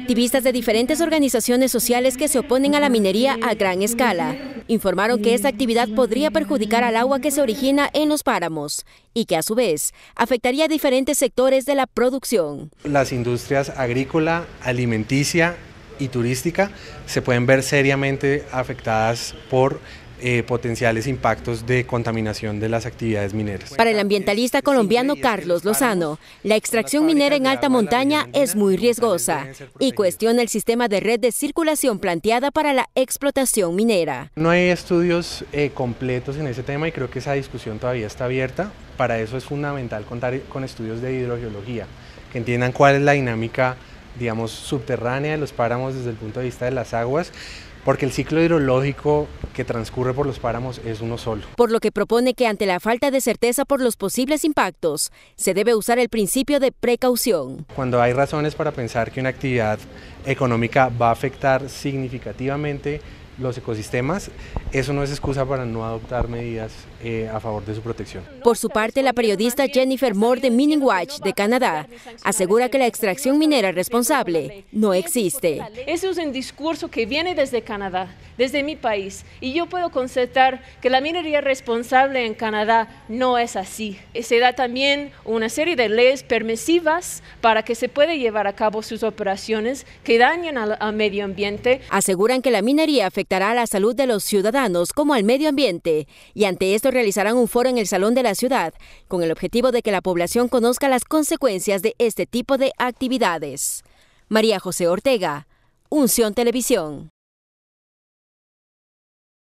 Activistas de diferentes organizaciones sociales que se oponen a la minería a gran escala informaron que esta actividad podría perjudicar al agua que se origina en los páramos y que a su vez afectaría a diferentes sectores de la producción. Las industrias agrícola, alimenticia y turística se pueden ver seriamente afectadas por eh, potenciales impactos de contaminación de las actividades mineras. Para el ambientalista colombiano Carlos Lozano, la extracción minera en alta montaña es muy riesgosa y cuestiona el sistema de red de circulación planteada para la explotación minera. No hay estudios eh, completos en ese tema y creo que esa discusión todavía está abierta. Para eso es fundamental contar con estudios de hidrogeología, que entiendan cuál es la dinámica digamos, subterránea de los páramos desde el punto de vista de las aguas, porque el ciclo hidrológico que transcurre por los páramos es uno solo. Por lo que propone que ante la falta de certeza por los posibles impactos, se debe usar el principio de precaución. Cuando hay razones para pensar que una actividad económica va a afectar significativamente los ecosistemas, eso no es excusa para no adoptar medidas eh, a favor de su protección. Por su parte, la periodista Jennifer Moore de Mining Watch de Canadá asegura que la extracción minera responsable no existe. Ese es un discurso que viene desde Canadá, desde mi país, y yo puedo constatar que la minería responsable en Canadá no es así. Se da también una serie de leyes permisivas para que se puede llevar a cabo sus operaciones que dañan al, al medio ambiente. Aseguran que la minería afectará a la salud de los ciudadanos como al medio ambiente, y ante esto realizarán un foro en el Salón de la Ciudad, con el objetivo de que la población conozca las consecuencias de este tipo de actividades. María José Ortega, Unción Televisión.